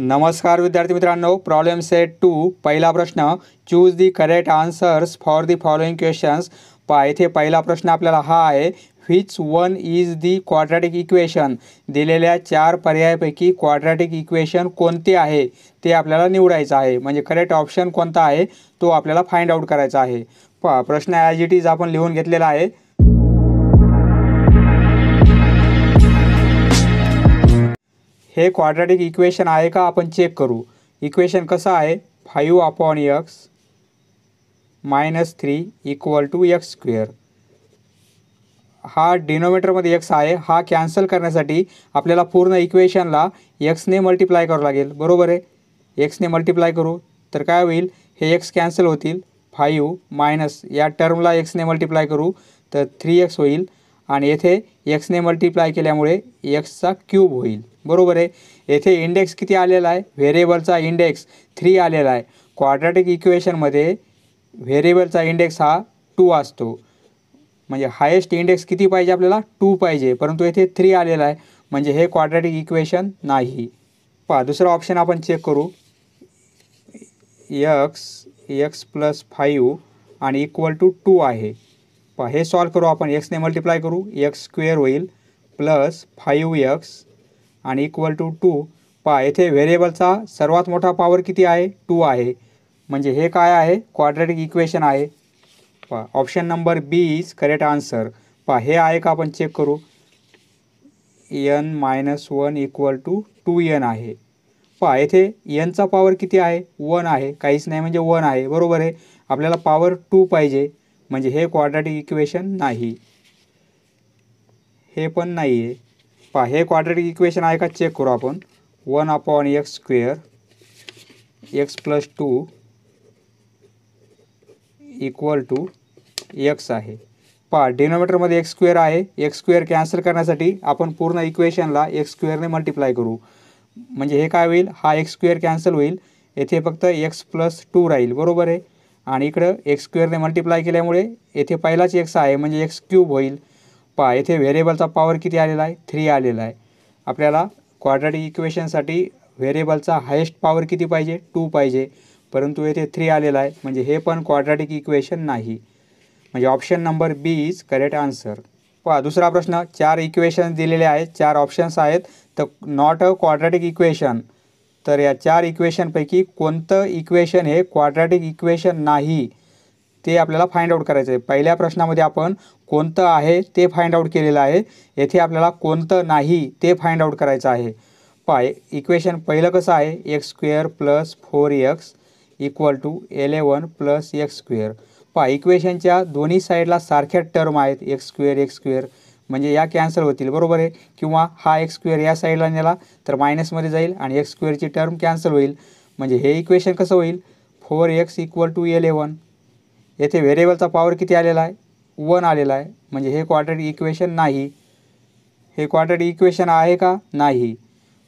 नमस्कार विद्यार्थी मित्रांनो प्रॉब्लेम सेट टू पहिला प्रश्न choose the correct answers for the following questions पहा इथे पहिला प्रश्न आपल्याला हा आहे which one is the quadratic equation दिलेल्या चार पर्यायापैकी क्वाड्रॅटिक इक्वेशन कोणते आहे ते आपल्याला निवडायचं आहे म्हणजे करेक्ट ऑप्शन कोणता आहे तो आपल्याला फाइंड आउट करायचा आहे पहा प्रश्न ॲज इट इज आपण लिहून घेतलेला आहे हे क्वाड्रॅटिक इक्वेशन आहे का आपण चेक करू इक्वेशन कसं आहे five upon x minus three equal to x square हा डिनोमीटरमध्ये एक्स आहे हा कॅन्सल करण्यासाठी आपल्याला पूर्ण इक्वेशनला एक्सने मल्टिप्लाय करावं लागेल बरोबर आहे एक्सने मल्टिप्लाय करू तर काय होईल हे एक्स कॅन्सल होतील फाईव्ह मायनस या टर्मला एक्सने मल्टिप्लाय करू तर थ्री एक्स होईल आणि येथे एक्सने मल्टिप्लाय केल्यामुळे एक्सचा क्यूब होईल बरोबर आहे येथे इंडेक्स किती आलेला आहे व्हेरिएबलचा इंडेक्स थ्री आलेला आहे क्वाड्रॅटिक इक्वेशनमध्ये व्हेरिएबलचा इंडेक्स हा टू असतो म्हणजे हायेस्ट इंडेक्स किती पाहिजे आपल्याला टू पाहिजे परंतु येथे थ्री आलेला आहे म्हणजे हे क्वाड्रॅटिक इक्वेशन नाही पहा दुसरा ऑप्शन आपण चेक करू यक्स एक्स प्लस फाईव्ह आणि इक्वल टू टू आहे हे सॉल्व करू आपण एक्सने मल्टिप्लाय करू एक्स स्क्वेअर होईल प्लस फाईव्ह एक्स आणि इक्वल टू टू पहा येथे व्हेरिएबलचा सर्वात मोठा पॉवर किती आहे टू आहे म्हणजे हे काय आहे क्वाड्रेटिक इक्वेशन आहे पहा option number B is correct answer पहा हे आहे का आपण चेक करू n minus one equal to two n आहे पहा येथे एनचा पॉवर किती आहे वन आहे काहीच नाही म्हणजे वन आहे बरोबर आहे आपल्याला पॉवर टू पाहिजे म्हणजे हे क्वाड्रॅटिक इक्वेशन नाही हे पण नाही आहे पहा हे क्वाड्रॅटिक इक्वेशन आहे का चेक करू आपण one upon x square x plus two equal to x आहे पहा डिनोमीटरमध्ये एक्स स्क्वेअर आहे एक्स स्क्वेअर कॅन्सल करण्यासाठी आपण पूर्ण इक्वेशनला एक्स स्क्वेअरने मल्टिप्लाय करू म्हणजे हे काय होईल हा एक्स स्क्वेअर कॅन्सल होईल येथे फक्त एक्स प्लस टू राहील बरोबर आहे आणि इकडं एक्स स्क्वेअरने मल्टिप्लाय केल्यामुळे येथे पहिलाच एक्स आहे म्हणजे एक्स क्यूब होईल पहा येथे व्हेरिएबलचा पॉवर किती आलेला आहे थ्री आलेला आहे आपल्याला क्वाड्रॅटिक इक्वेशनसाठी व्हेरिएबलचा हायेस्ट पॉवर किती पाहिजे टू पाहिजे परंतु येथे थ्री आलेला आहे म्हणजे हे पण क्वाड्रॅटिक इक्वेशन नाही म्हणजे option number B is correct answer पहा दुसरा प्रश्न चार इक्वेशन दिलेले आहेत चार ऑप्शन्स आहेत तर नॉट अ क्वाड्रॅटिक इक्वेशन तर या चार इक्वेशनपैकी कोणतं इक्वेशन हे क्वाड्रॅटिक इक्वेशन नाही ते आपल्याला फाइंड आउट करायचं आहे पहिल्या प्रश्नामध्ये आपण कोणतं आहे ते फाइंड आउट केलेलं आहे येथे आपल्याला कोणतं नाही ते फाइंड आउट करायचं आहे पाय इक्वेशन पहिलं कसं आहे x square plus four x equal to eleven plus x square पहा इक्वेशनच्या दोन्ही साईडला सारख्या टर्म आहेत एक्स स्क्वेअर एक्स स्क्वेअर म्हणजे या कॅन्सल होतील बरोबर आहे किंवा हा एक्स स्क्वेअर या साईडला नेला तर मायनसमध्ये जाईल आणि एक्स स्क्वेअरची टर्म कॅन्सल होईल म्हणजे हे इक्वेशन कसं होईल four x equal to eleven येथे व्हेरिएबलचा पॉवर किती आलेला आहे वन आलेला आहे म्हणजे हे क्वाटर इक्वेशन नाही हे क्वाड्रेट इक्वेशन आहे का नाही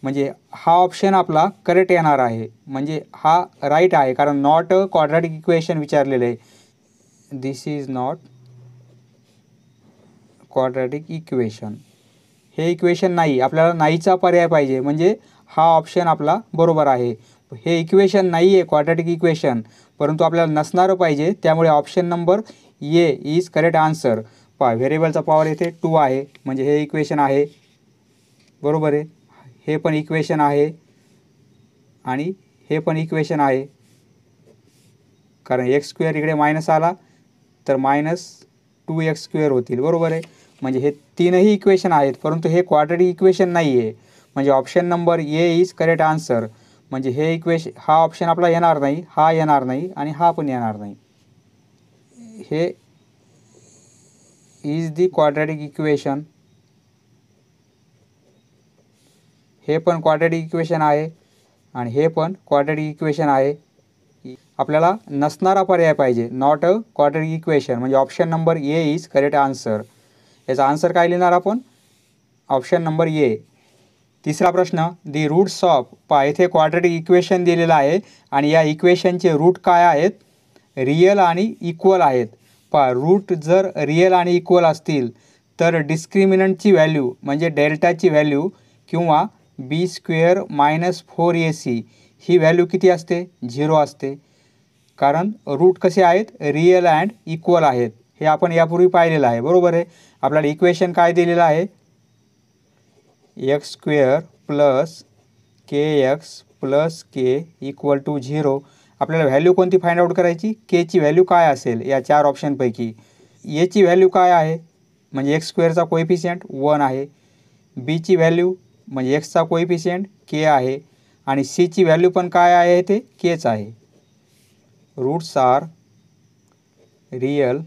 म्हणजे हा ऑप्शन आपला करेक्ट येणार आहे म्हणजे हा राईट आहे कारण नॉट क्वाड्रेटिक इक्वेशन विचारलेलं आहे this is not quadratic equation हे इक्वेशन नाही आपल्याला नाहीचा पर्याय पाहिजे म्हणजे हा ऑप्शन आपला बरोबर आहे हे इक्वेशन नाही आहे क्वाड्रॅटिक इक्वेशन परंतु आपल्याला नसणारं पाहिजे त्यामुळे option number A is correct answer पा व्हेरिएबलचा पॉवर येथे टू आहे म्हणजे हे इक्वेशन आहे बरोबर आहे हे पण इक्वेशन आहे आणि हे पण इक्वेशन आहे कारण एक्स स्क्वेअर इकडे मायनस आला तर मायनस टू एक्स स्क्वेअर होतील बरोबर आहे म्हणजे हे तीनही इक्वेशन आहेत परंतु हे क्वाड्रेटिक इक्वेशन नाही आहे म्हणजे option number A is correct answer म्हणजे हे इक्वेशन हा ऑप्शन आपला येणार नाही हा येणार नाही आणि हा पण येणार नाही हे इज दी क्वाड्रेटिक इक्वेशन हे पण क्वाड्रेटिक इक्वेशन आहे आणि हे पण क्वाड्रेटिक इक्वेशन आहे आपल्याला नसणारा पर्याय पाहिजे नॉट अ क्वाड्रेटिक इक्वेशन म्हणजे option number A is correct answer याचा आन्सर काय लिहिणार आपण ऑप्शन नंबर ए तिसरा प्रश्न दी रूट्स ऑफ पा येथे क्वाड्रेटिक इक्वेशन दिलेलं आहे आणि या इक्वेशनचे रूट काय आहेत रियल आणि इक्वल आहेत पा रूट जर रियल आणि इक्वल असतील तर डिस्क्रिमिनंटची व्हॅल्यू म्हणजे डेल्टाची व्हॅल्यू किंवा बी स्क्वेअर मायनस फोर ए सी ही व्हॅल्यू किती असते झिरो असते कारण रूट कसे आहेत रियल अँड इक्वल आहेत हे आपण यापूर्वी पाहिलेलं आहे बरोबर आहे आपल्याला इक्वेशन काय दिलेलं आहे x square plus k x plus k equal to zero आपल्याला व्हॅल्यू कोणती फाइंड आउट करायची केची व्हॅल्यू काय असेल या चार ऑप्शनपैकी एची व्हॅल्यू काय आहे म्हणजे एक्स स्क्वेअरचा कोएफिशियंट वन आहे बीची व्हॅल्यू म्हणजे एक्सचा कोएफिशियंट के आहे आणि सीची व्हॅल्यू पण काय आहे ते केच आहे roots are real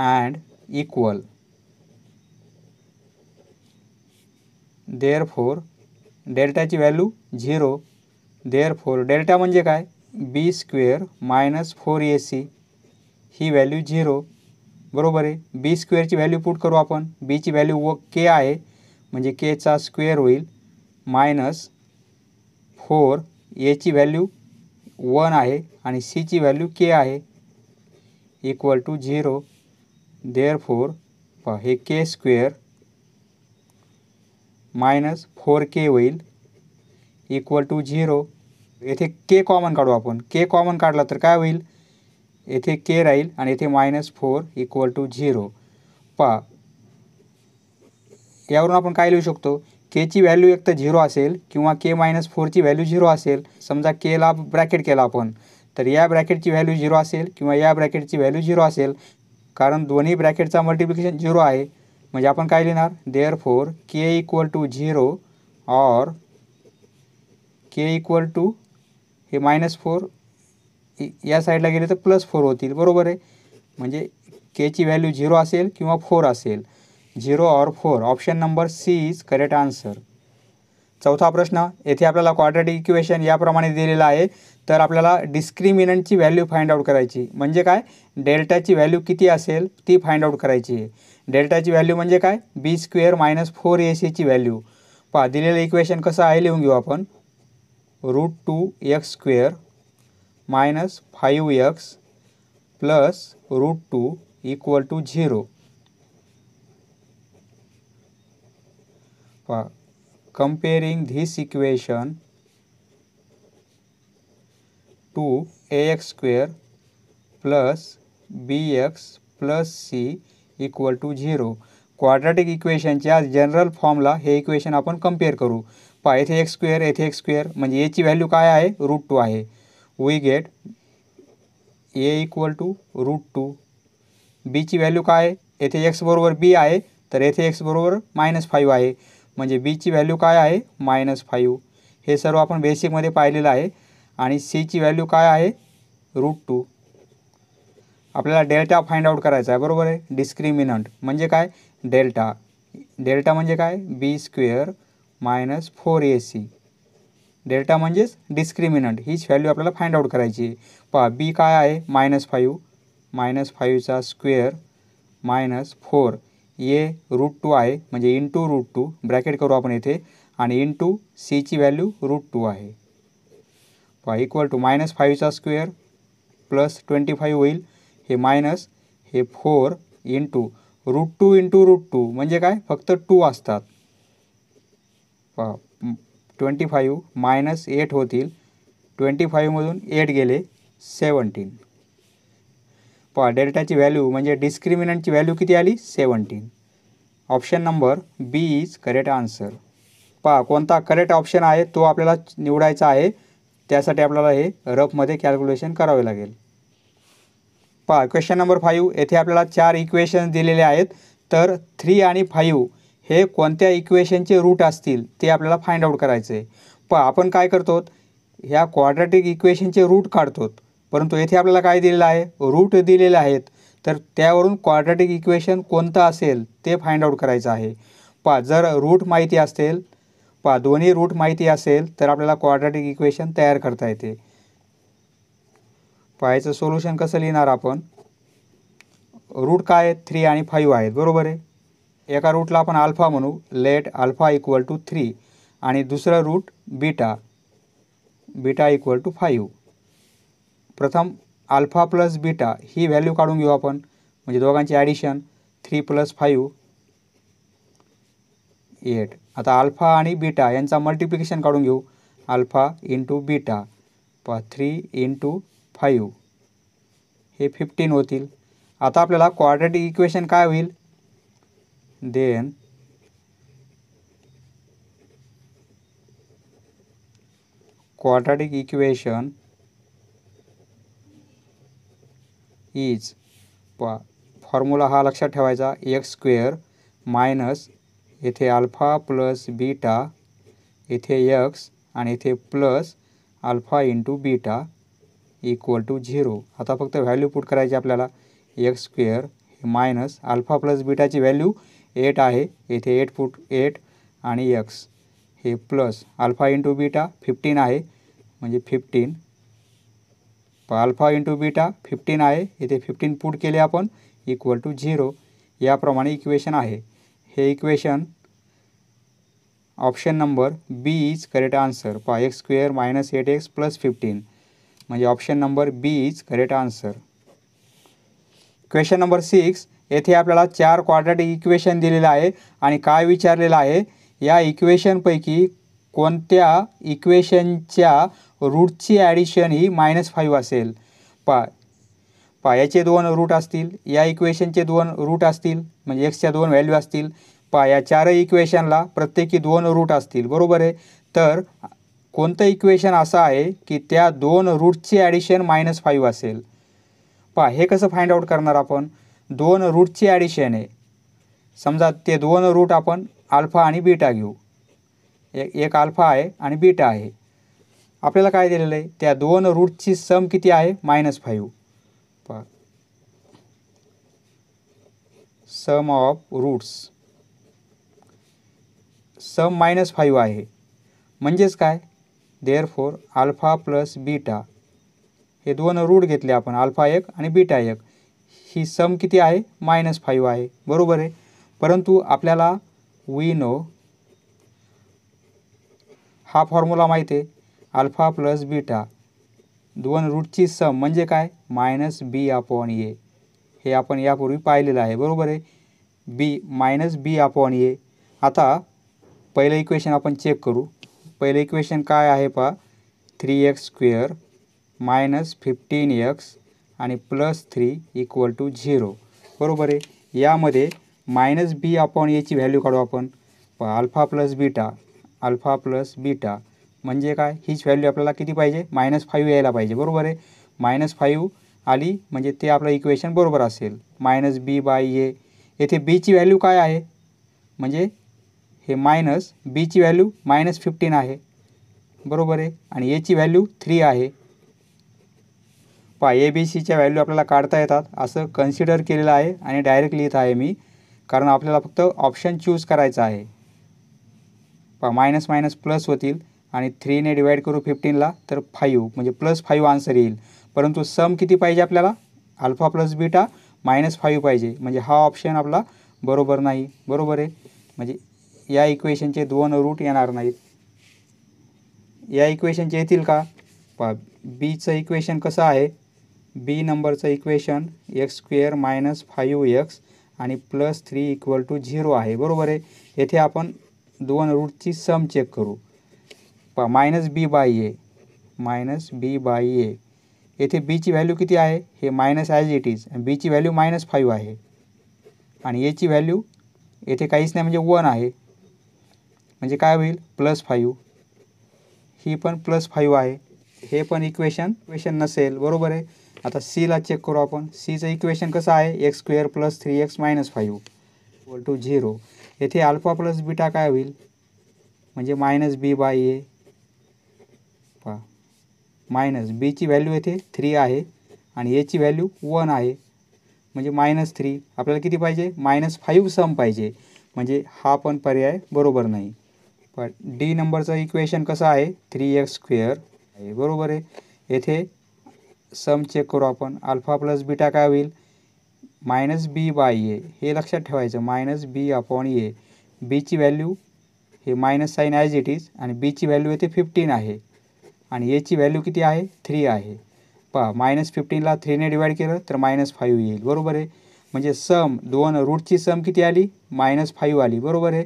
and equal. For डेल्टाची value zero therefore delta म्हणजे काय बी स्क्वेअर मायनस फोर ए सी ही व्हॅल्यू झिरो बरोबर आहे बी स्क्वेअरची व्हॅल्यू पुट करू आपण बीची व्हॅल्यू व के आहे म्हणजे केचा स्क्वेअर होईल मायनस फोर एची व्हॅल्यू वन आहे आणि सीची व्हॅल्यू के आहे इक्वल टू झिरो therefore हे k square minus four k होईल इक्वल टू झिरो येथे के कॉमन काढू आपण के कॉमन काढला तर काय होईल येथे के राहील आणि येथे minus four equal to zero पहा यावरून आपण काय लिहू शकतो केची व्हॅल्यू एक तर झिरो असेल किंवा के मायनस फोरची व्हॅल्यू झिरो असेल समजा केला ब्रॅकेट केला आपण तर या ब्रॅकेटची व्हॅल्यू झिरो असेल किंवा या ब्रॅकेटची व्हॅल्यू झिरो असेल कारण दोन्ही ब्रॅकेटचा मल्टिप्लिकेशन झिरो आहे म्हणजे आपण काय लिहिणार therefore K equal to zero or k equal to हे मायनस फोर या साईडला गेले तर प्लस फोर होतील बरोबर आहे म्हणजे केची व्हॅल्यू झिरो असेल किंवा फोर असेल zero or four option number C is correct answer चौथा प्रश्न येथे आपल्याला क्वाड्रेटिक इक्वेशन याप्रमाणे दिलेलं आहे तर आपल्याला डिस्क्रिमिनंटची व्हॅल्यू फाइंड आउट करायची म्हणजे काय डेल्टाची व्हॅल्यू किती असेल ती फाइंड आउट करायची आहे डेल्टाची व्हॅल्यू म्हणजे काय बी स्क्वेअर मायनस फोर ए सीची व्हॅल्यू पहा दिलेलं इक्वेशन कसं आहे लिहून घेऊ आपण root two x square minus five x plus root two equal to zero पहा comparing this equation to ax square plus bx plus c equal to quadratic equation या जनरल फॉर्मला इक्वेशन अपन compare करूँ पा येथे x square ये x square म्हणजे एची value काय आहे रूट टू है we get A equal to root two बीची व्हॅल्यू काय आहे येथे एक्स बरोबर बी आहे तर येथे एक्स बरबर माइनस फाइव है म्हणजे बीची व्हॅल्यू काय आहे मायनस फाईव्ह हे सर्व आपण बेसिकमध्ये पाहिलेलं आहे आणि सीची व्हॅल्यू काय आहे रूट टू आपल्याला डेल्टा फाइंड आउट करायचा आहे बरोबर आहे डिस्क्रिमिनंट म्हणजे काय डेल्टा डेल्टा म्हणजे काय बी स्क्वेअर मायनस फोर ए सी डेल्टा म्हणजेच डिस्क्रिमिनंट हीच व्हॅल्यू आपल्याला फाइंड आउट करायची आहे पहा बी काय आहे मायनस फाईव्ह मायनस फाईव्हचा square minus four A root two आहे म्हणजे into root two bracket करू आपण येथे आणि इन टू सीची व्हॅल्यू रूट टू आहे पहा इक्वल टू मायनस फाईव्हचा स्क्वेअर प्लस ट्वेंटी फाईव्ह होईल हे मायनस हे four into root two into root two म्हणजे काय फक्त टू असतात पहा ट्वेंटी फाईव्ह मायनस एट होतील ट्वेंटी फाईव्हमधून एट गेले सेवन्टीन पहा डेल्टाची व्हॅल्यू म्हणजे डिस्क्रिमिनंटची व्हॅल्यू किती आली seventeen option number B is correct answer पहा कोणता करेक्ट ऑप्शन आहे तो आपल्याला निवडायचा आहे त्यासाठी आपल्याला हे रफमध्ये कॅल्क्युलेशन करावे लागेल पहा क्वेश्चन नंबर फाईव्ह येथे आपल्याला चार इक्वेशन्स दिलेले आहेत तर थ्री आणि फाईव्ह हे कोणत्या इक्वेशनचे रूट असतील ते आपल्याला फाइंड आउट करायचं आहे पहा आपण काय करतो ह्या क्वाड्रॅटिक इक्वेशनचे रूट काढतो परंतु येथे आपल्याला काय दिलेलं आहे रूट दिलेले आहेत तर त्यावरून क्वाड्रॅटिक इक्वेशन कोणतं असेल ते फाइंड आउट करायचं आहे पा जर रूट माहिती असेल पा दोन्ही रूट माहिती असेल तर आपल्याला क्वाड्रॅटिक इक्वेशन तयार करता येते पायाचं सोल्युशन कसं लिहिणार आपण रूट काय थ्री आणि फाईव्ह आहेत बरोबर आहे एका रूटला आपण अल्फा म्हणू let alpha equal to three आणि दुसरं root beta beta equal to five प्रथम अल्फा प्लस बीटा ही व्हॅल्यू काढून घेऊ आपण म्हणजे दोघांची addition three plus five eight आता अल्फा आणि बीटा यांचा मल्टिप्लिकेशन काढून घेऊ अल्फा इंटू बीटा प थ्री इंटू फाईव्ह हे फिफ्टीन होतील आता आपल्याला क्वाड्रेटिक इक्वेशन काय होईल देन क्वाड्रेटिक इक्वेशन इज प फॉर्म्युला हा लक्षात ठेवायचा एक्स स्क्वेअर मायनस येथे अल्फा प्लस बीटा येथे यक्स आणि येथे plus alpha into beta equal to zero आता फक्त व्हॅल्यू पुट करायची आपल्याला एक्स स्क्वेअर हे मायनस अल्फा प्लस बीटाची व्हॅल्यू एट आहे येथे एट फूट एट आणि एक्स हे plus alpha into beta fifteen आहे म्हणजे fifteen alpha into beta fifteen आहे इथे फिफ्टीन पुट केले आपण इक्वल टू झिरो याप्रमाणे इक्वेशन आहे हे equation option number B is correct answer पा x square minus eight x plus fifteen म्हणजे option number B is correct answer question number six येथे आपल्याला चार क्वाड्रेटिक इक्वेशन दिलेलं आहे आणि काय विचारलेलं आहे या इक्वेशनपैकी कोणत्या इक्वेशनच्या रूटची ॲडिशन ही मायनस फाईव्ह असेल पा पायाचे दोन रूट असतील या इक्वेशनचे दोन रूट असतील म्हणजे एक्सच्या दोन व्हॅल्यू असतील पा या चारही इक्वेशनला प्रत्येकी दोन रूट असतील बरोबर आहे तर कोणतं इक्वेशन असं आहे की त्या दोन रूटची ॲडिशन मायनस फाईव्ह असेल पा हे कसं फाइंड आउट करणार आपण दोन रूटची ॲडिशन आहे समजा ते दोन रूट आपण अल्फा आणि बीटा घेऊ एक अल्फा आहे आणि बीटा आहे आपल्याला काय दिलेलं आहे त्या दोन रूटची सम किती आहे मायनस फाईव्ह पहा sum of roots sum minus five आहे म्हणजेच काय therefore alpha plus beta हे दोन रूट घेतले आपण अल्फा एक आणि बीटा एक ही सम किती आहे मायनस फाईव्ह आहे बरोबर आहे परंतु आपल्याला वी नो हा फॉर्म्युला माहिती आहे अल्फा प्लस बीटा दोन रूटची सम म्हणजे काय मायनस बी अपॉन ए हे आपण यापूर्वी पाहिलेलं आहे बरोबर आहे बी मायनस बी अपॉन ए आता पहिलं इक्वेशन आपण चेक करू पहिलं इक्वेशन काय आहे पहा three x square minus fifteen x आणि plus three equal to zero बरोबर आहे यामध्ये मायनस बी अपॉन एची व्हॅल्यू काढू आपण alpha plus beta alpha plus beta म्हणजे काय हीच व्हॅल्यू आपल्याला किती पाहिजे मायनस फाईव्ह यायला पाहिजे बरोबर आहे मायनस फाईव्ह आली म्हणजे ते आपलं इक्वेशन बरोबर असेल मायनस बी बाय ए येथे बीची व्हॅल्यू काय आहे म्हणजे हे मायनस बीची व्हॅल्यू मायनस फिफ्टीन आहे बरोबर आहे आणि एची व्हॅल्यू थ्री आहे पहा ए बी सीच्या व्हॅल्यू आपल्याला काढता येतात असं कन्सिडर केलेलं आहे आणि डायरेक्ट लिहित आहे मी कारण आपल्याला फक्त ऑप्शन चूज करायचं आहे पहा मायनस मायनस प्लस होतील आणि थ्रीने डिवाईड करू फिफ्टीनला तर फाईव्ह म्हणजे प्लस फाईव्ह आन्सर येईल परंतु सम किती पाहिजे आपल्याला alpha plus beta minus five पाहिजे म्हणजे हा ऑप्शन आपला बरोबर नाही बरोबर आहे म्हणजे या इक्वेशनचे दोन रूट येणार नाहीत या इक्वेशनचे येतील का पा बीचं इक्वेशन कसं आहे बी नंबरचं equation x square minus five x आणि plus three equal to zero आहे बरोबर आहे येथे आपण दोन रूटची सम चेक करू प minus B by A minus B by A येथे बीची व्हॅल्यू किती आहे हे मायनस ॲज इट इज बीची व्हॅल्यू मायनस फाईव्ह आहे आणि एची व्हॅल्यू येथे काहीच नाही म्हणजे वन आहे म्हणजे काय होईल प्लस फाईव्ह ही पण प्लस फाईव्ह आहे हे पण इक्वेशन इक्वेशन नसेल बरोबर आहे आता सीला चेक करू आपण सीचं इक्वेशन कसं आहे x square plus three x minus five equal to zero येथे अल्फा प्लस बीटा काय होईल म्हणजे minus B by A minus बीची व्हॅल्यू येथे थ्री आहे आणि एची व्हॅल्यू वन आहे म्हणजे मायनस थ्री आपल्याला किती पाहिजे मायनस फाईव्ह सम पाहिजे म्हणजे हा पण पर्याय बरोबर नाही पण डी नंबरचं इक्वेशन कसं आहे थ्री एक्स स्क्वेअर आहे बरोबर आहे येथे सम चेक करू आपण अल्फा प्लस बीटा काय होईल मायनस बी बाय ए हे लक्षात ठेवायचं मायनस बी अपॉन ए बीची व्हॅल्यू हे minus sign as it is आणि बीची व्हॅल्यू येथे फिफ्टीन आहे आणि याची व्हॅल्यू किती आहे थ्री आहे पहा मायनस फिफ्टीनला थ्रीने डिवाईड केलं तर मायनस फाईव्ह येईल बरोबर आहे म्हणजे सम दोन रूटची सम किती आली मायनस फाईव्ह आली बरोबर आहे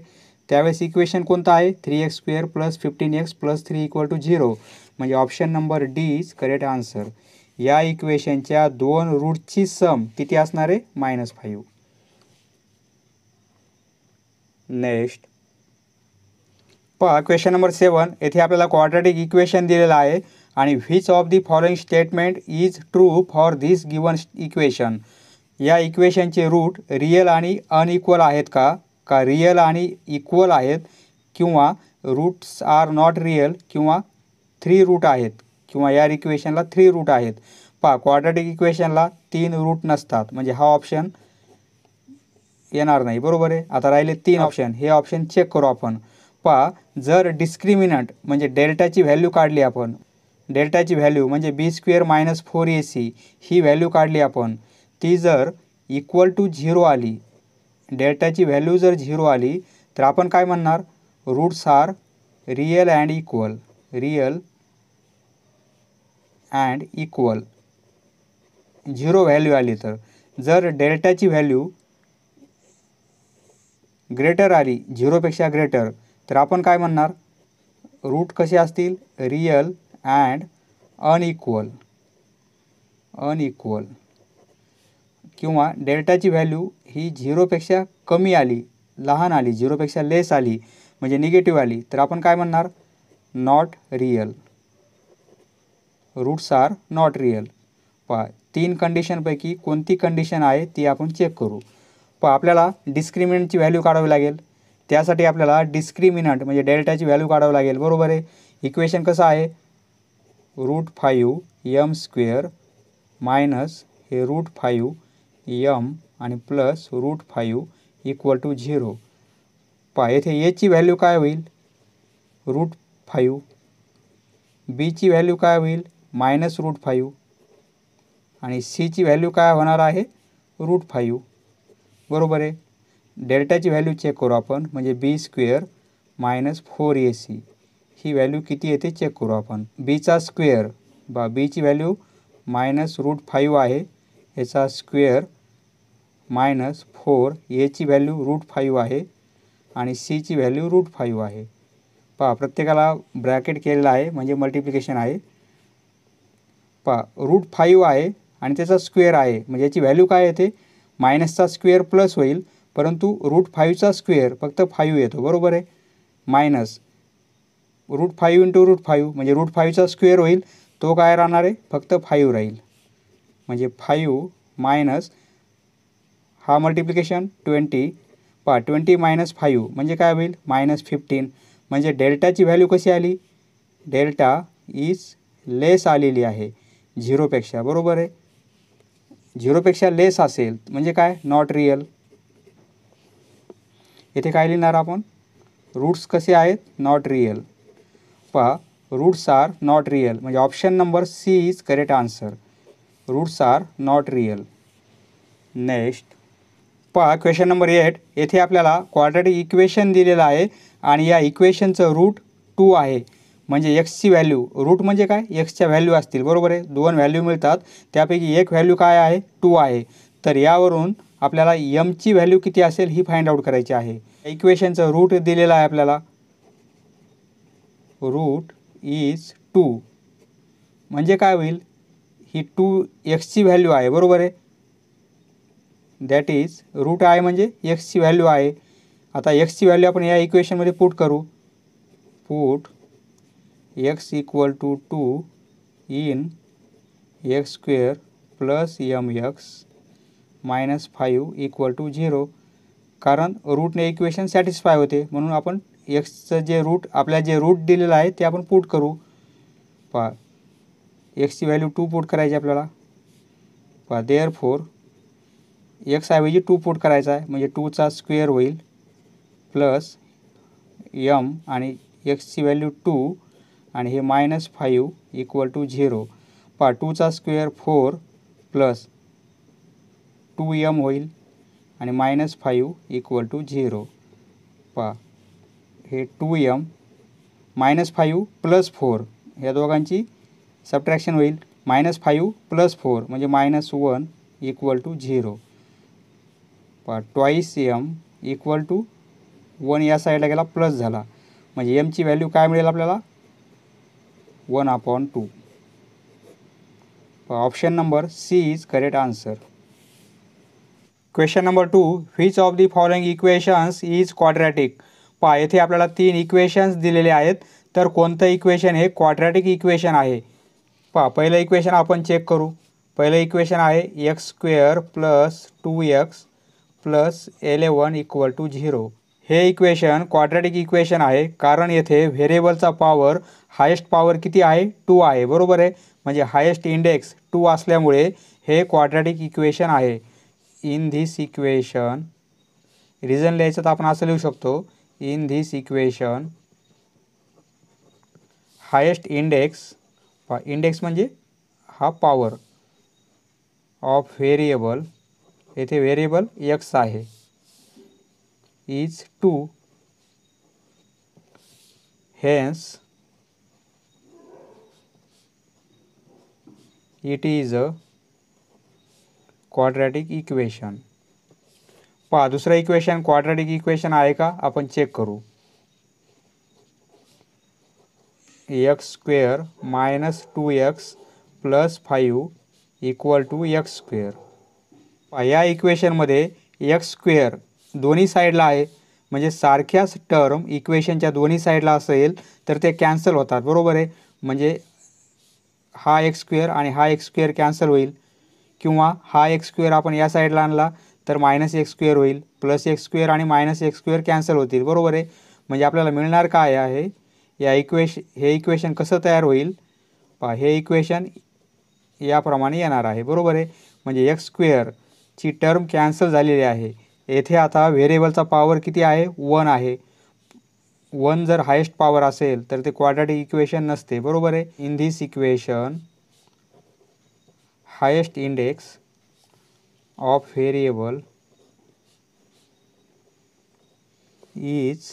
त्यावेळेस इक्वेशन कोणतं आहे three x square plus fifteen x plus three equal to zero म्हणजे option number D is correct answer या इक्वेशनच्या दोन रूटची सम किती असणार आहे मायनस फाईव्ह नेक्स्ट पहा क्वेश्चन नंबर सेवन येथे आपल्याला क्वाड्रॅटिक इक्वेशन दिलेलं आहे आणि which of the following statement is true for this given equation या इक्वेशनचे रूट रियल आणि अनइक्वल आहेत का का रियल आणि इक्वल आहेत किंवा रूट्स आर नॉट रियल किंवा थ्री रूट आहेत किंवा या इक्वेशनला थ्री रूट आहेत पहा क्वाड्रॅटिक इक्वेशनला तीन रूट नसतात म्हणजे हा ऑप्शन येणार नाही बरोबर आहे आता राहिले तीन ऑप्शन हो. हे ऑप्शन चेक करू आपण पहा जर डिस्क्रिमिनंट म्हणजे डेल्टाची व्हॅल्यू काढली आपण डेल्टाची व्हॅल्यू म्हणजे बी स्क्वेअर मायनस फोर ए सी ही व्हॅल्यू काढली आपण ती जर इक्वल टू झिरो आली डेल्टाची व्हॅल्यू जर झिरो आली तर आपण काय म्हणणार roots are real and equal real and equal zero value आली तर जर डेल्टाची व्हॅल्यू ग्रेटर आली झिरोपेक्षा ग्रेटर तर आपण काय म्हणणार रूट कसे असतील रियल अँड अनइक्वल अनइक्वल किंवा डेल्टाची व्हॅल्यू ही झिरोपेक्षा कमी आली लहान आली झिरोपेक्षा लेस आली म्हणजे निगेटिव्ह आली तर आपण काय म्हणणार not real roots are not real पहा तीन कंडिशनपैकी कोणती कंडिशन आहे ती आपण चेक करू पण आपल्याला डिस्क्रिमिनंटची व्हॅल्यू काढावी लागेल त्यासाठी आपल्याला डिस्क्रिमिनंट म्हणजे डेल्टाची व्हॅल्यू काढावं लागेल बरोबर आहे इक्वेशन कसं आहे root five m square minus हे रूट फाईव्ह यम आणि plus root five equal to zero पहा येथे एची व्हॅल्यू काय होईल रूट फाईव्ह बीची व्हॅल्यू काय होईल मायनस रूट फाईव्ह आणि सीची व्हॅल्यू काय होणार आहे रूट फाईव्ह बरोबर आहे डेल्टाची व्हॅल्यू चेक करू आपण म्हणजे बी स्क्वेअर मायनस फोर ए सी ही व्हॅल्यू किती येते चेक करू आपण बीचा स्क्वेअर बा बीची व्हॅल्यू मायनस रूट फाईव्ह आहे याचा स्क्वेअर मायनस फोर एची व्हॅल्यू रूट फाईव्ह आहे आणि सीची व्हॅल्यू रूट फाईव्ह आहे पहा प्रत्येकाला ब्रॅकेट केलेला आहे म्हणजे मल्टिप्लिकेशन आहे पहा रूट फाईव्ह आहे आणि त्याचा स्क्वेअर आहे म्हणजे याची व्हॅल्यू काय येते मायनसचा स्क्वेअर प्लस होईल परंतु रूट फाईव्हचा स्क्वेअर फक्त फाईव्ह येतो बरोबर आहे minus root five into root five म्हणजे रूट फाईव्हचा स्क्वेअर होईल तो काय राहणार आहे फक्त फाईव्ह राहील म्हणजे फाईव्ह मायनस हा मल्टिप्लिकेशन ट्वेंटी पहा ट्वेंटी मायनस फाईव्ह म्हणजे काय होईल मायनस फिफ्टीन म्हणजे डेल्टाची व्हॅल्यू कशी आली डेल्टा इज लेस आलेली आहे झिरोपेक्षा बरोबर आहे झिरोपेक्षा लेस असेल म्हणजे काय नॉट रिअल येथे काय लिहिणार आपण रूट्स कसे आहेत नॉट रियल पहा रूट्स आर नॉट रियल म्हणजे option number C is correct answer roots are not real next पहा क्वेश्चन नंबर एट येथे आपल्याला क्वाड्रेटिक इक्वेशन दिलेलं आहे आणि या इक्वेशनचं रूट टू आहे म्हणजे एक्सची व्हॅल्यू रूट म्हणजे काय एक्सच्या व्हॅल्यू असतील बरोबर आहे दोन व्हॅल्यू मिळतात त्यापैकी एक व्हॅल्यू काय आहे टू आहे तर यावरून आपल्याला यमची व्हॅल्यू किती असेल ही फाइंड आउट करायची आहे इक्वेशनचं रूट दिलेलं आहे आपल्याला रूट इज टू म्हणजे काय होईल ही टू एक्सची व्हॅल्यू आहे बरोबर आहे दॅट इज रूट आहे म्हणजे एक्सची व्हॅल्यू आहे आता एक्सची व्हॅल्यू आपण या इक्वेशनमध्ये पुट करू put x equal to two in x square plus m x minus five equal to zero कारण रूटने इक्वेशन सॅटिस्फाय होते म्हणून आपण एक्सचं जे रूट आपल्या जे रूट दिलेलं आहे ते आपण पुट करू पहा एक्सची व्हॅल्यू टू पुट करायची आपल्याला पहा देअर फोर एक्सऐवजी टू पुट करायचा आहे म्हणजे टूचा स्क्वेअर होईल प्लस यम आणि एक्सची व्हॅल्यू टू आणि हे minus five equal to zero पहा टूचा square four plus two m होईल आणि minus five equal to zero पा हे two m minus five plus four ह्या दोघांची सबट्रॅक्शन होईल मायनस फाईव्ह प्लस फोर म्हणजे minus one equal to zero पा twice m equal to one या साईडला गेला प्लस झाला म्हणजे एमची व्हॅल्यू काय मिळेल आपल्याला one upon two option number C is correct answer question number two which of the following equations is quadratic पहा येथे आपल्याला तीन इक्वेशन्स दिलेले आहेत तर कोणतं इक्वेशन हे क्वाड्रॅटिक इक्वेशन आहे पहा पहिलं इक्वेशन आपण चेक करू पहिलं इक्वेशन आहे x square plus two x plus eleven equal to zero हे इक्वेशन क्वाड्रॅटिक इक्वेशन आहे कारण येथे व्हेरिएबलचा पॉवर हायेस्ट पॉवर किती आहे टू आहे बरोबर आहे म्हणजे हायेस्ट इंडेक्स टू असल्यामुळे हे क्वाड्रॅटिक इक्वेशन आहे इन धीस इक्वेशन रिझन लिहायचं तर आपण असं लिहू शकतो in this equation highest index index म्हणजे हा पॉवर ऑफ व्हेरिएबल येथे व्हेरिएबल एक्स आहे is two hence it is a quadratic equation पहा दुसरं इक्वेशन क्वाड्रॅटिक इक्वेशन आहे का आपण चेक करू x square minus two x plus five equal to x square या इक्वेशनमध्ये एक्स स्क्वेअर दोन्ही साईडला आहे म्हणजे सारख्याच टर्म इक्वेशनच्या दोन्ही साईडला असेल तर ते कॅन्सल होतात बरोबर आहे म्हणजे हा एक्स स्क्वेअर आणि हा एक्स स्क्वेअर कॅन्सल होईल किंवा हा एक्स स्क्वेअर आपण या साईडला आणला तर मायनस एक्स स्क्वेअर होईल प्लस एक्स स्क्वेअर आणि मायनस एक्स स्क्वेअर कॅन्सल होतील बरोबर आहे म्हणजे आपल्याला मिळणार काय आहे या इक्वेश हे इक्वेशन कसं तयार होईल पहा हे इक्वेशन याप्रमाणे येणार आहे बरोबर आहे म्हणजे एक्स स्क्वेअरची टर्म कॅन्सल झालेली आहे येथे आता व्हेरिएबलचा पॉवर किती आहे वन आहे वन जर हायेस्ट पॉवर असेल तर ते क्वाड्रॅटिक इक्वेशन नसते बरोबर आहे in this equation highest index of variable is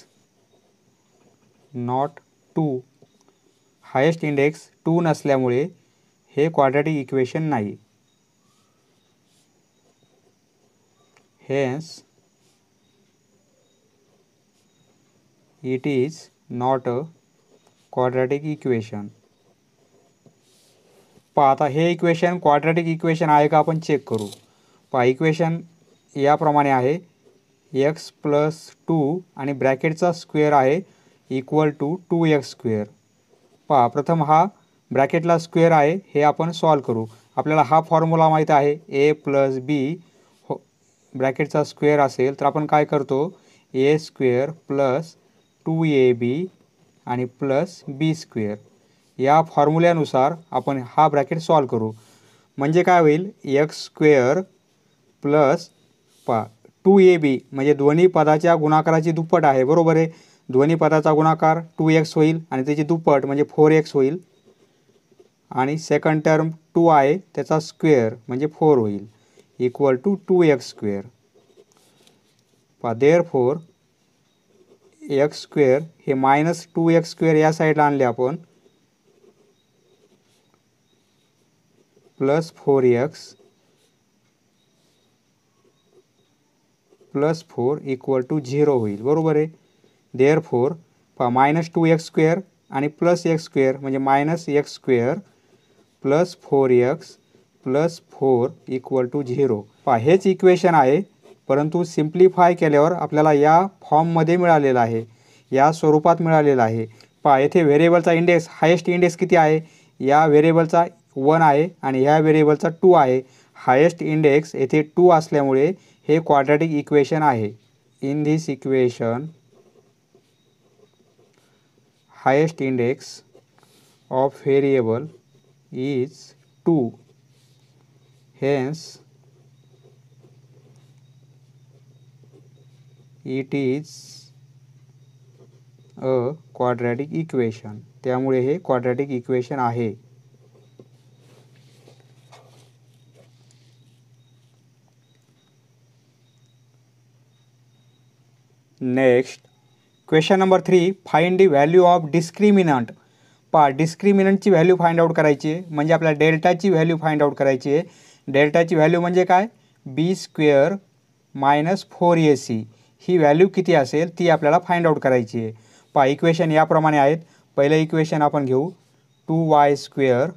not two highest index two नसल्यामुळे हे क्वाड्रॅटिक इक्वेशन नाही hence it is not a quadratic equation पहा आता हे इक्वेशन क्वाड्रॅटिक इक्वेशन आहे का आपण चेक करू पहा इक्वेशन याप्रमाणे आहे एक्स प्लस टू आणि ब्रॅकेटचा स्क्वेअर आहे equal to two x square पहा प्रथम हा ब्रॅकेटला स्क्वेअर आहे हे आपण सॉल्व करू आपल्याला हा फॉर्म्युला माहीत आहे ए प्लस बी हो ब्रॅकेटचा स्क्वेअर असेल तर आपण काय करतो a square plus two a b आणि प्लस बी स्क्वेअर या फॉर्म्युल्यानुसार आपण हा ब्रॅकेट सॉल्व करू म्हणजे काय होईल एक्स स्क्वेअर प्लस पा टू ए बी म्हणजे दोन्ही पदाच्या गुणाकाराची दुप्पट आहे बरोबर आहे दोन्ही पदाचा गुणाकार टू एक्स होईल आणि त्याची दुप्पट म्हणजे फोर एक्स होईल आणि सेकंड टर्म टू आहे त्याचा स्क्वेअर म्हणजे फोर होईल equal to two x square पा देअर फोर एक्स स्क्वेअर हे मायनस टू एक्स स्क्वेअर या साईडला आणले आपण plus four x plus four equal to zero होईल बरोबर आहे देअर फोर पहा मायनस टू एक्स स्क्वेअर आणि प्लस एक्स स्क्वेअर म्हणजे minus x square plus four x plus four equal to zero पहा हेच इक्वेशन आहे परंतु सिम्प्लिफाय केल्यावर आपल्याला या फॉर्ममध्ये मिळालेलं आहे या स्वरूपात मिळालेलं आहे पहा येथे व्हेरिएबलचा इंडेक्स हायेस्ट इंडेक्स किती आहे या व्हेरिएबलचा वन आहे आणि ह्या व्हेरिएबलचा टू आहे हायेस्ट इंडेक्स येथे टू असल्यामुळे हे क्वाड्रॅटिक इक्वेशन आहे in this equation highest index of variable is two hence it is a quadratic equation त्यामुळे हे क्वाड्रॅटिक इक्वेशन आहे next question number three find the value of discriminant पहा डिस्क्रिमिनंटची value find out करायची आहे म्हणजे आपल्याला डेल्टाची व्हॅल्यू फाइंड आउट करायची आहे डेल्टाची व्हॅल्यू म्हणजे काय बी स्क्वेअर मायनस फोर ए सी ही व्हॅल्यू किती असेल ती आपल्याला फाइंड आउट करायची आहे पहा इक्वेशन याप्रमाणे आहेत पहिलं इक्वेशन आपण घेऊ two y square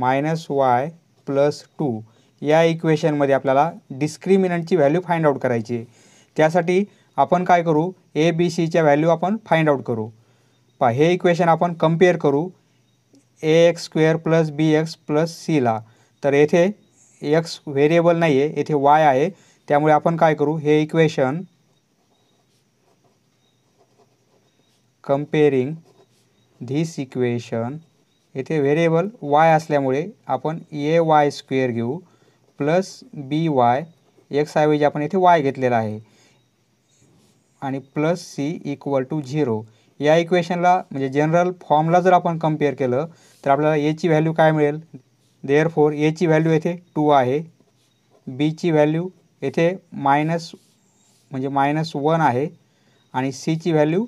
minus y plus two या इक्वेशनमध्ये आपल्याला डिस्क्रिमिनंटची व्हॅल्यू फाइंड आउट करायची आहे त्यासाठी आपण काय करू ए बी सीच्या व्हॅल्यू आपण फाइंड आउट करू पा हे इक्वेशन आपण कम्पेअर करू a x square plus b x plus सीला तर येथे एक्स व्हेरिएबल नाही आहे येथे वाय आहे त्यामुळे आपण काय करू हे इक्वेशन कम्पेअरिंग धीस इक्वेशन येथे व्हेरिएबल वाय असल्यामुळे आपण ए वाय स्क्वेअर घेऊ प्लस बी वाय एक्सऐवजी आपण येथे वाय घेतलेला आहे आणि plus c equal to zero या इक्वेशनला म्हणजे जनरल फॉर्मला जर आपण कम्पेअर केलं तर आपल्याला एची व्हॅल्यू काय मिळेल देअर फोर एची व्हॅल्यू येथे टू आहे बीची व्हॅल्यू येथे मायनस म्हणजे मायनस वन आहे आणि सीची व्हॅल्यू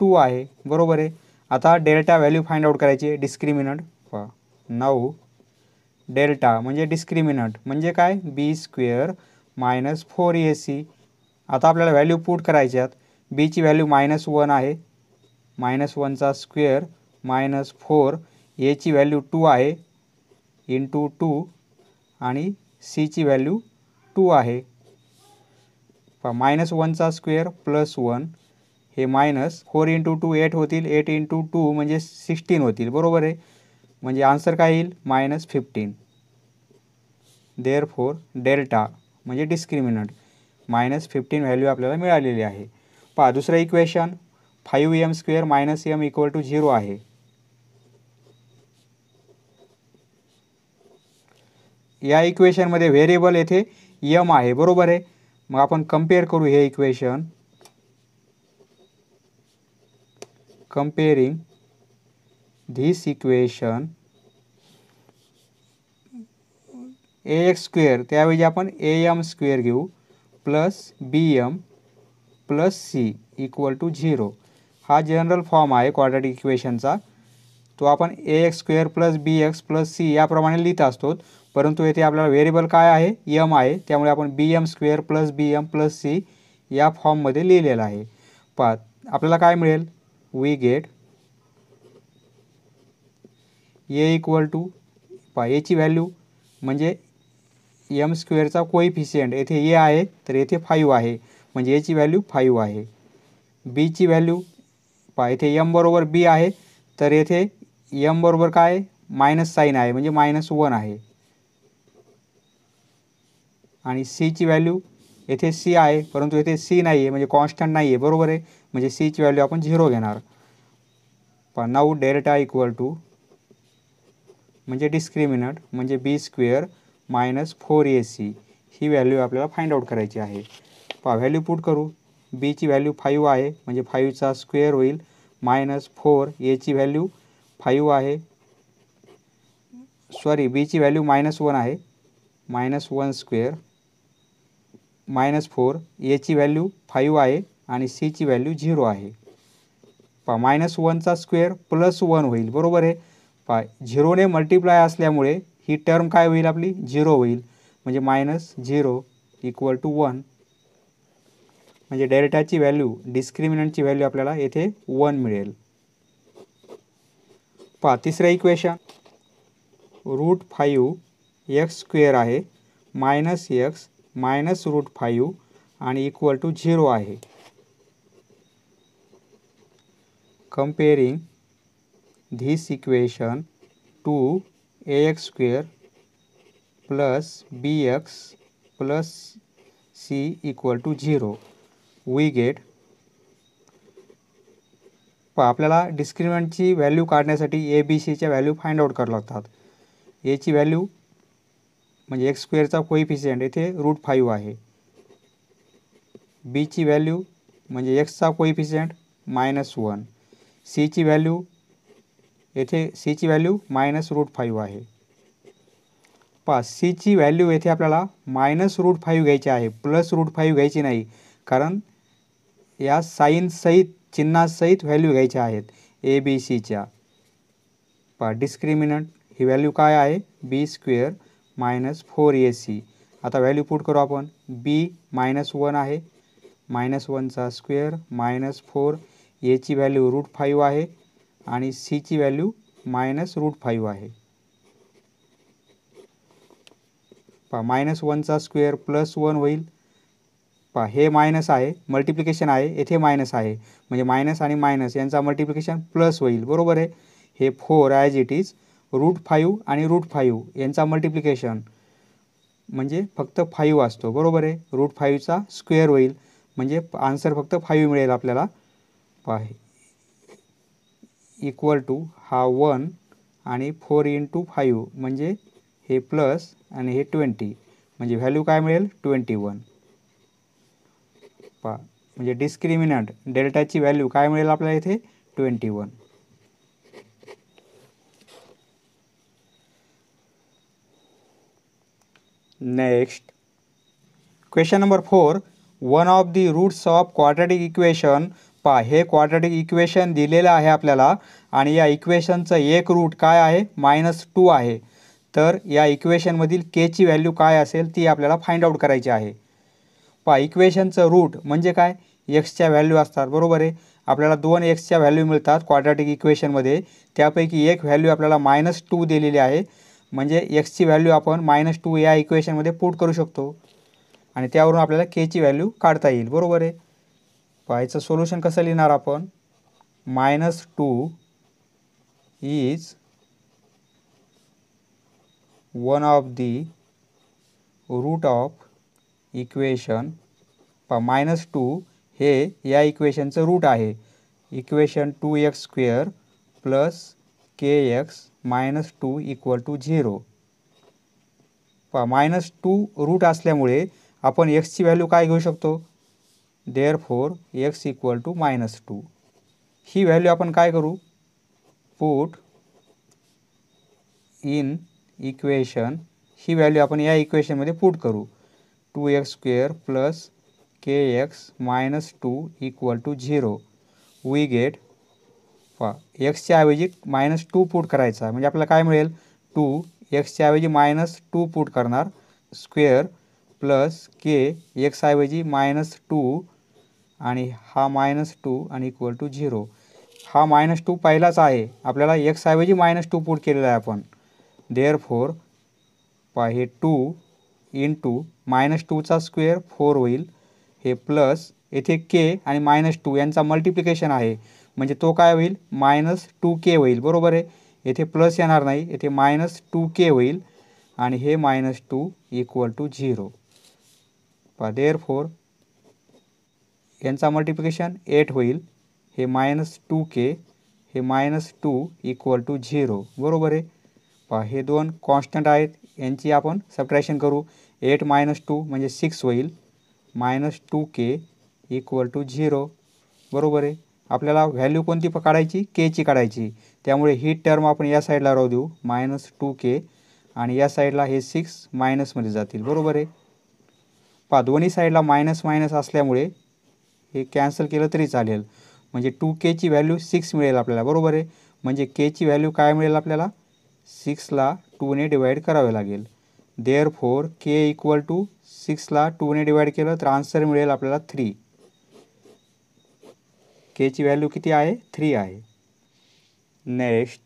टू आहे बरोबर आहे आता डेल्टा व्हॅल्यू फाइंड आउट करायची आहे डिस्क्रिमिनंट वा नऊ डेल्टा म्हणजे डिस्क्रिमिनंट म्हणजे काय बी स्क्वेअर मायनस फोर ए सी आता आपल्याला व्हॅल्यू पुट करायचे आहेत बीची व्हॅल्यू मायनस वन आहे मायनस वनचा स्क्वेअर मायनस फोर एची व्हॅल्यू टू आहे इंटू टू आणि सीची व्हॅल्यू टू आहे मायनस वनचा स्क्वेअर प्लस वन हे minus four into two eight होतील एट इंटू टू म्हणजे सिक्स्टीन होतील बरोबर आहे म्हणजे आन्सर काय येईल minus fifteen therefore delta म्हणजे डिस्क्रिमिनंट मायनस फिफ्टीन व्हॅल्यू आपल्याला मिळालेली आहे पहा दुसरं equation five m square minus m equal to zero आहे या इक्वेशनमध्ये व्हेरिएबल येथे यम आहे बरोबर आहे मग आपण कम्पेअर करू हे equation comparing this equation a x square त्याऐवजी आपण ए एम स्क्वेअर घेऊ plus b m plus c equal to zero हा जनरल फॉर्म आहे क्वाड्रेटिक इक्वेशनचा तो आपण a x square plus b x plus c याप्रमाणे लिहित असतो परंतु येथे आपल्याला व्हेरिएबल काय आहे यम आहे त्यामुळे आपण b m square plus b m plus c या फॉर्ममध्ये लिहिलेला आहे पा आपल्याला काय मिळेल we get A equal to पा एची व्हॅल्यू म्हणजे एम स्क्वेअरचा कोएफिशियंट येथे ए आहे तर येथे फाईव्ह आहे म्हणजे एची व्हॅल्यू फाईव्ह आहे बीची व्हॅल्यू पहा येथे एम बरोबर बी आहे तर येथे एम बरोबर काय मायनस साईन आहे म्हणजे मायनस वन आहे आणि सीची व्हॅल्यू येथे सी आहे परंतु येथे सी नाही आहे म्हणजे कॉन्स्टंट नाही आहे बरोबर आहे म्हणजे सीची व्हॅल्यू आपण झिरो घेणार पण नऊ डेल्टा इक्वल टू म्हणजे डिस्क्रिमिनंट म्हणजे बी स्क्वेअर मायनस फोर ए सी ही व्हॅल्यू आपल्याला फाइंड आउट करायची आहे पा व्हॅल्यू पुट करू बीची व्हॅल्यू फाईव्ह आहे म्हणजे फाईव्हचा स्क्वेअर होईल मायनस फोर एची व्हॅल्यू फाईव्ह आहे सॉरी बीची व्हॅल्यू मायनस वन आहे minus one square minus four एची व्हॅल्यू फाईव्ह आहे आणि सीची व्हॅल्यू झिरो आहे पा मायनस वनचा स्क्वेअर प्लस वन होईल बरोबर आहे पहा झिरोने मल्टिप्लाय असल्यामुळे ही टर्म काय होईल आपली झिरो होईल म्हणजे minus zero equal to one म्हणजे डेल्टाची व्हॅल्यू डिस्क्रिमिनंटची व्हॅल्यू आपल्याला येथे वन मिळेल पहा तिसरं equation root five x square आहे minus x minus root five आणि इक्वल टू झिरो आहे comparing this equation to a x square plus b x plus c equal to zero we get प आपल्याला डिस्क्रिमिनंटची value काढण्यासाठी A B सीच्या value find out करावं लागतात एची value म्हणजे एक्स स्क्वेअरचा कोइफिशियंट येथे रूट फाईव्ह आहे बीची व्हॅल्यू म्हणजे एक्सचा कोइफिशियंट मायनस वन सीची व्हॅल्यू येथे सीची व्हॅल्यू मायनस रूट फाईव्ह आहे सी सीची व्हॅल्यू येथे आपल्याला मायनस रूट फाईव्ह घ्यायची आहे प्लस रूट फाईव्ह घ्यायची नाही कारण या साईनसहित चिन्हासहित व्हॅल्यू घ्यायच्या आहेत ए बी सीच्या पा डिस्क्रिमिनंट ही व्हॅल्यू काय आहे बी स्क्वेअर मायनस फोर ए सी आता व्हॅल्यू पुट करू आपण बी मायनस वन आहे मायनस वनचा स्क्वेअर मायनस फोर एची व्हॅल्यू रूट फाईव्ह आहे आणि सीची व्हॅल्यू मायनस रूट फाईव्ह आहे पा मायनस वनचा स्क्वेअर प्लस वन होईल पा हे मायनस आहे मल्टिप्लिकेशन आहे येथे मायनस आहे म्हणजे मायनस आणि मायनस यांचा मल्टिप्लिकेशन प्लस होईल बरोबर आहे हे four as it is root five आणि रूट फाईव्ह यांचा मल्टिप्लिकेशन म्हणजे फक्त फाईव्ह असतो बरोबर आहे रूट फाईव्हचा स्क्वेअर होईल म्हणजे आन्सर फक्त फाईव्ह मिळेल आपल्याला पा इक्वल टू हा वन आणि फोर इंटू फाईव्ह म्हणजे हे प्लस आणि हे ट्वेंटी म्हणजे व्हॅल्यू काय मिळेल ट्वेंटी वन पा म्हणजे डिस्क्रिमिनंट डेल्टाची व्हॅल्यू काय मिळेल आपल्याला इथे twenty one next question number four one of the roots of quadratic equation पा हे क्वाड्रॅटिक इक्वेशन दिलेलं आहे आपल्याला आणि या इक्वेशनचं एक रूट काय आहे मायनस टू आहे तर या इक्वेशनमधील केची व्हॅल्यू काय असेल ती आपल्याला फाइंड आउट करायची आहे पा इक्वेशनचं रूट म्हणजे काय एक्सच्या व्हॅल्यू असतात बरोबर आहे आपल्याला दोन एक्सच्या व्हॅल्यू मिळतात क्वाड्रॅटिक इक्वेशनमध्ये त्यापैकी एक व्हॅल्यू आपल्याला मायनस टू दिलेली आहे म्हणजे एक्सची व्हॅल्यू आपण मायनस टू या इक्वेशनमध्ये पुट करू शकतो आणि त्यावरून आपल्याला केची व्हॅल्यू काढता येईल बरोबर आहे पायचं सोल्युशन कसं लिहिणार आपण minus two is one of the root of equation पा मायनस टू हे या इक्वेशनचं रूट आहे equation two x square plus k x minus two equal to zero पा मायनस टू रूट असल्यामुळे आपण एक्सची व्हॅल्यू काय घेऊ शकतो therefore x equal to minus two ही व्हॅल्यू आपण काय करू पुट इन इक्वेशन ही व्हॅल्यू आपण या इक्वेशनमध्ये पुट करू two x square plus k x minus two equal to zero we get पा एक्सच्या ऐवजी मायनस टू पुट करायचा म्हणजे आपल्याला काय मिळेल टू एक्सच्या ऐवजी मायनस टू पुट करणार स्क्वेअर प्लस के एक्सऐवजी मायनस टू आणि हा मायनस टू आणि इक्वल टू झिरो हा मायनस टू पहिलाच आहे आपल्याला एक्सऐवजी मायनस टू पुट केलेला आहे आपण देअर फोर पा हे टू इन टू मायनस टूचा स्क्वेअर फोर होईल हे प्लस येथे के आणि मायनस टू यांचा मल्टिप्लिकेशन आहे म्हणजे तो काय होईल मायनस टू के होईल बरोबर आहे येथे प्लस येणार नाही येथे मायनस टू के होईल आणि हे minus two equal to zero पा देअर फोर यांचा मल्टिप्लिकेशन एट होईल हे मायनस टू के हे minus two equal to zero बरोबर आहे पहा हे दोन कॉन्स्टंट आहेत यांची आपण सबट्रॅक्शन करू एट मायनस टू म्हणजे सिक्स होईल मायनस टू के इक्वल टू झिरो बरोबर आहे आपल्याला व्हॅल्यू कोणती काढायची केची काढायची त्यामुळे ही टर्म आपण या साईडला राहू देऊ मायनस टू के आणि या साईडला हे सिक्स मायनसमध्ये जातील बरोबर आहे पहा दोन्ही साईडला मायनस मायनस असल्यामुळे हे कॅन्सल केलं तरी चालेल म्हणजे टू केची व्हॅल्यू सिक्स मिळेल आपल्याला बरोबर आहे म्हणजे केची व्हॅल्यू काय मिळेल आपल्याला सिक्सला टूने डिवाइड करावे लागेल therefore K equal to सिक्सला टूने डिवाईड केलं तर आन्सर मिळेल आपल्याला थ्री केची व्हॅल्यू किती आहे थ्री आहे नेक्स्ट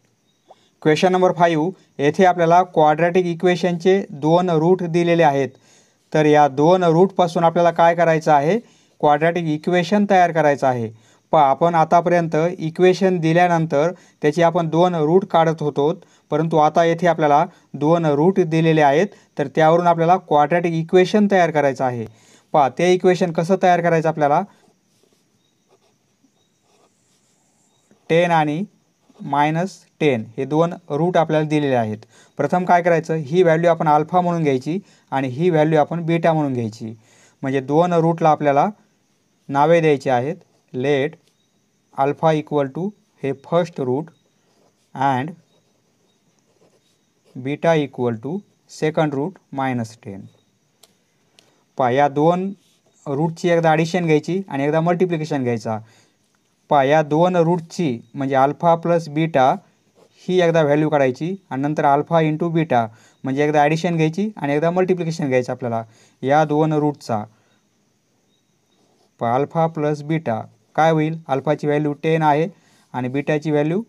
क्वेश्चन नंबर फाईव्ह येथे आपल्याला क्वाड्रॅटिक इक्वेशनचे दोन रूट दिलेले आहेत तर या दोन रूटपासून आपल्याला काय करायचं आहे क्वाड्रॅटिक इक्वेशन तयार करायचं आहे प आपण आतापर्यंत इक्वेशन दिल्यानंतर त्याची आपण दोन रूट काढत होतो परंतु आता येथे आपल्याला दोन रूट दिलेले आहेत तर त्यावरून आपल्याला क्वाड्रॅटिक इक्वेशन तयार करायचं आहे पहा ते इक्वेशन कसं तयार करायचं आपल्याला टेन आणि मायनस टेन हे दोन रूट आपल्याला दिलेले आहेत प्रथम काय करायचं ही व्हॅल्यू आपण अल्फा म्हणून घ्यायची आणि ही व्हॅल्यू आपण बीटा म्हणून घ्यायची म्हणजे दोन रूटला आपल्याला नावे द्यायची आहेत लेट अल्फा इक्वल टू हे first root and beta equal to second root minus ten पा या दोन रूटची एकदा ॲडिशन घ्यायची आणि एकदा मल्टिप्लिकेशन घ्यायचा पा या दोन रूटची म्हणजे अल्फा प्लस बीटा ही एकदा व्हॅल्यू काढायची आणि नंतर अल्फा इंटू बीटा म्हणजे एकदा ॲडिशन घ्यायची आणि एकदा मल्टिप्लिकेशन घ्यायचं आपल्याला या दोन रूटचा अल्फा प्लस बीटा काय होईल अल्फाची व्हॅल्यू टेन आहे आणि बीटाची व्हॅल्यू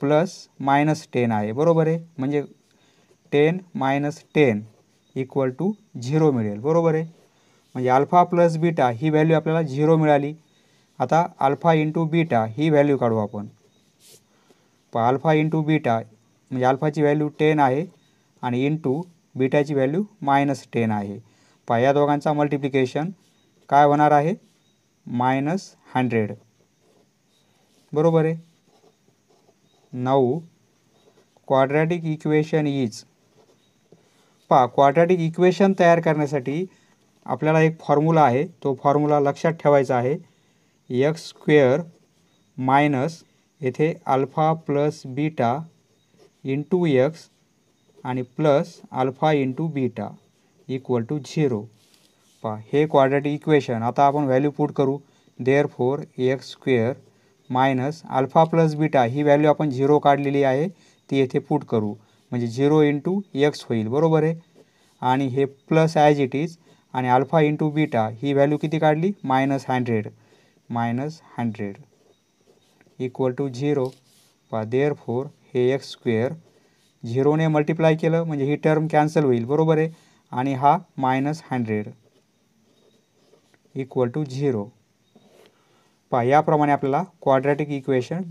प्लस मायनस टेन आहे बरोबर आहे म्हणजे ten minus ten equal to zero मिळेल बरोबर आहे म्हणजे अल्फा प्लस बीटा ही व्हॅल्यू आपल्याला झिरो मिळाली आता अल्फा इंटू बीटा ही व्हॅल्यू काढू आपण प अल्फा इंटू बीटा म्हणजे अल्फाची व्हॅल्यू टेन आहे आणि इंटू बीटाची व्हॅल्यू मायनस टेन आहे पहा या दोघांचा मल्टिप्लिकेशन काय होणार आहे मायनस हंड्रेड बरोबर आहे नऊ क्वाड्रॅटिक इक्वेशन इज पा क्वाड्रॅटिक इक्वेशन तयार करण्यासाठी आपल्याला एक फॉर्म्युला आहे तो फॉर्म्युला लक्षात ठेवायचा आहे एक्स स्क्वेअर मायनस येथे alpha plus beta into x आणि plus alpha into beta equal to zero पहा हे क्वाड्रॅटिक इक्वेशन आता आपण व्हॅल्यू पुट करू therefore x square minus alpha plus beta ही व्हॅल्यू आपण झिरो काढलेली आहे ती येथे पूट करू म्हणजे झिरो इंटू एक्स होईल बरोबर आहे आणि हे प्लस ॲज इट इज आणि अल्फा इंटू बीटा ही व्हॅल्यू किती काढली minus hundred minus hundred equal to zero पा देअर फोर हे एक्स स्क्वेअर झिरोने मल्टिप्लाय केलं म्हणजे ही टर्म कॅन्सल होईल बरोबर आहे आणि हा minus hundred equal to zero पहा याप्रमाणे आपल्याला क्वाड्रॅटिक इक्वेशन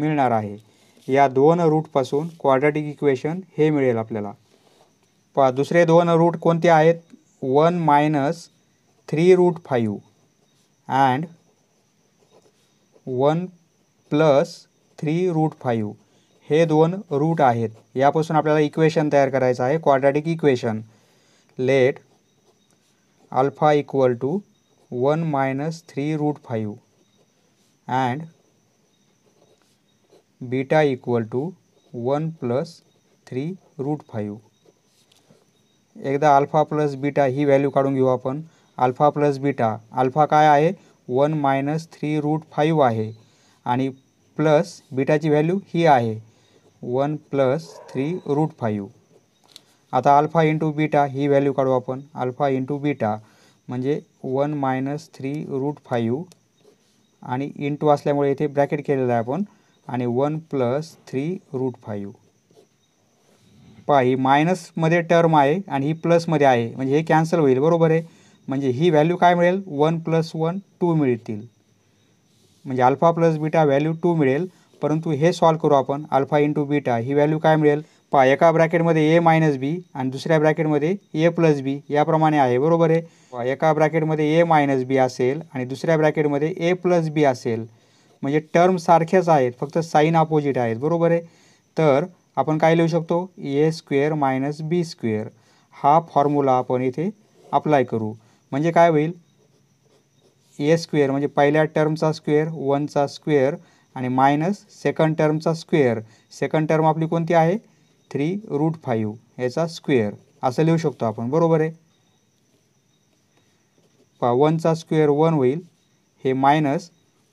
मिळणार आहे या दोन रूटपासून क्वाड्रॅटिक इक्वेशन हे मिळेल आपल्याला पहा दुसरे दोन रूट कोणते आहेत one minus three root five and one plus three root five हे दोन रूट आहेत यापासून आपल्याला इक्वेशन तयार करायचं आहे quadratic equation let alpha equal to one minus three root five and beta equal to one plus three root five एकदा alpha plus beta ही व्हॅल्यू काढून घेऊ आपण अल्फा प्लस बीटा अल्फा काय आहे one minus three root five आहे आणि plus बीटाची व्हॅल्यू ही आहे one plus three root five आता अल्फा इंटू बीटा ही व्हॅल्यू काढू आपण अल्फा इंटू बीटा म्हणजे one minus three root five आणि इंटू असल्यामुळे इथे ब्रॅकेट केलेलं आहे आपण आणि one plus three root five पहा ही मायनसमध्ये टर्म आहे आणि ही प्लसमध्ये आहे म्हणजे हे कॅन्सल होईल बरोबर आहे म्हणजे ही व्हॅल्यू काय मिळेल वन प्लस वन टू मिळतील म्हणजे alpha plus beta value two मिळेल परंतु हे सॉल्व करू आपण अल्फा इंटू बीटा ही व्हॅल्यू काय मिळेल पहा एका ब्रॅकेटमध्ये ए मायनस बी आणि दुसऱ्या ब्रॅकेटमध्ये ए प्लस बी याप्रमाणे आहे बरोबर आहे एका ब्रॅकेटमध्ये ए मायनस बी असेल आणि दुसऱ्या ब्रॅकेटमध्ये ए प्लस बी असेल म्हणजे टर्म सारख्याच आहेत फक्त साईन अपोजिट आहेत बरोबर आहे तर आपण काय लिहू शकतो A square minus B square हा फॉर्म्युला आपण इथे अप्लाय करू म्हणजे काय होईल ए स्क्वेअर म्हणजे पहिल्या टर्मचा स्क्वेअर वनचा स्क्वेअर आणि मायनस सेकंड टर्मचा स्क्वेअर सेकंड टर्म आपली कोणती आहे थ्री रूट फाईव्ह याचा स्क्वेअर असं लिहू शकतो आपण बरोबर आहे पहा वनचा स्क्वेअर वन होईल हे मायनस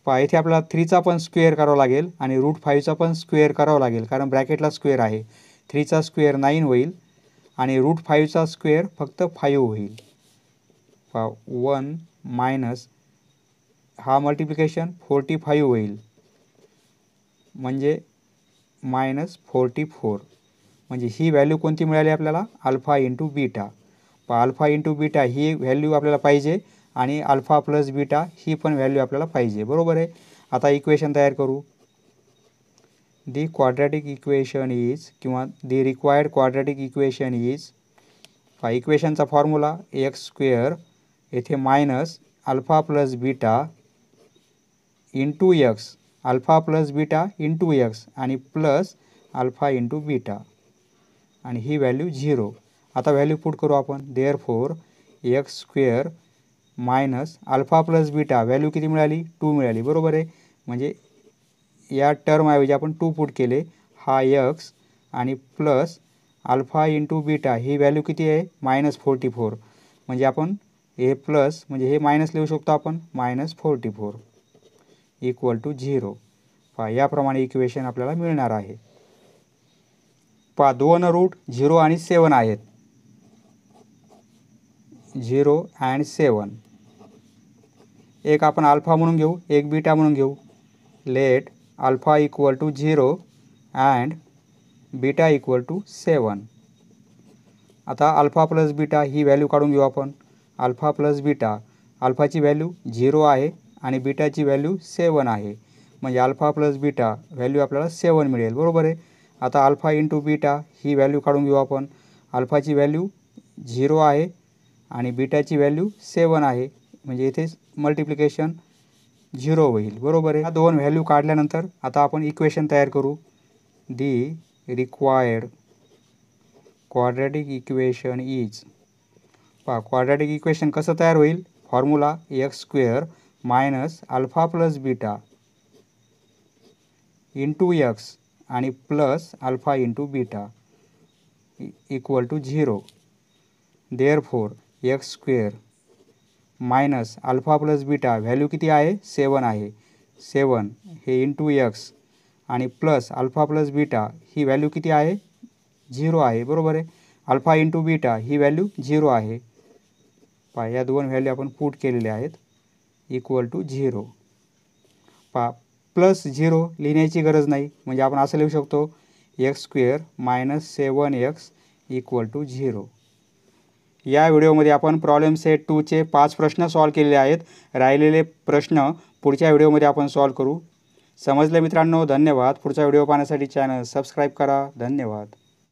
पहा इथे आपल्याला थ्रीचा पण स्क्वेअर करावा लागेल आणि रूट फाईव्हचा पण स्क्वेअर करावा लागेल कारण ब्रॅकेटला स्क्वेअर आहे थ्रीचा स्क्वेअर नाईन होईल आणि रूट फाईव्हचा स्क्वेअर फक्त फाईव्ह होईल पा वन मायनस हा मल्टिप्लिकेशन फोर्टी फाईव्ह होईल म्हणजे मायनस फोर्टी फोर म्हणजे ही व्हॅल्यू कोणती मिळाली आपल्याला अल्फा इंटू बीटा प अल्फा इंटू बीटा ही व्हॅल्यू आपल्याला पाहिजे आणि अल्फा प्लस बीटा ही पण व्हॅल्यू आपल्याला पाहिजे बरोबर आहे आता इक्वेशन तयार करू दी क्वाड्रॅटिक इक्वेशन इज किंवा the required quadratic equation is हा इक्वेशनचा फॉर्म्युला एक्स स्क्वेअर येथे minus alpha plus beta into x alpha plus beta into x आणि प्लस अल्फा इंटू बीटा आणि ही व्हॅल्यू झिरो आता व्हॅल्यू पुट करू आपण therefore x square minus alpha plus beta value किती मिळाली to मिळाली बरोबर आहे म्हणजे या टर्मऐवजी आपण टू पुट केले हा यक्स आणि प्लस अल्फा इंटू बीटा ही व्हॅल्यू किती आहे मायनस फोर्टी फोर म्हणजे आपण हे प्लस म्हणजे हे मायनस लिहू शकतो आपण minus forty four equal to zero पहा याप्रमाणे इक्वेशन आपल्याला मिळणार आहे दोन रूट झिरो आणि सेवन आहेत झिरो अँड सेवन एक आपण अल्फा म्हणून घेऊ एक बीटा म्हणून घेऊ let alpha equal to zero and beta equal to seven आता अल्फा प्लस बीटा ही व्हॅल्यू काढून घेऊ आपण अल्फा प्लस बीटा अल्फाची व्हॅल्यू झिरो आहे आणि बीटाची व्हॅल्यू सेवन आहे म्हणजे अल्फा प्लस बीटा व्हॅल्यू आपल्याला सेवन मिळेल बरोबर आहे आता अल्फा इंटू बीटा ही व्हॅल्यू काढून घेऊ आपण अल्फाची व्हॅल्यू झिरो आहे आणि बीटाची व्हॅल्यू सेवन आहे म्हणजे इथे मल्टिप्लिकेशन झिरो होईल बरोबर आहे ह्या दोन व्हॅल्यू काढल्यानंतर आता आपण इक्वेशन तयार करू the required quadratic equation is पहा क्वाड्रॅटिक इक्वेशन कसं तयार होईल formula x square minus alpha plus beta into x आणि plus alpha into beta equal to zero therefore x square minus alpha plus beta value किती आहे seven आहे seven हे into x आणि plus alpha plus beta ही value किती आहे zero आहे बरोबर आहे अल्फा इंटू बीटा ही व्हॅल्यू झिरो आहे पा या दोन व्हॅल्यू आपण पूट केलेल्या आहेत इक्वल टू झिरो पा प्लस झिरो लिहिण्याची गरज नाही म्हणजे आपण असं लिहू शकतो x square minus seven x equal to zero या व्हिडिओमध्ये आपण प्रॉब्लेम सेट टूचे पाच प्रश्न सॉल्व केलेले आहेत राहिलेले प्रश्न पुढच्या व्हिडिओमध्ये आपण सॉल्व करू समजले मित्रांनो धन्यवाद पुढचा व्हिडिओ पाहण्यासाठी चॅनल सबस्क्राईब करा धन्यवाद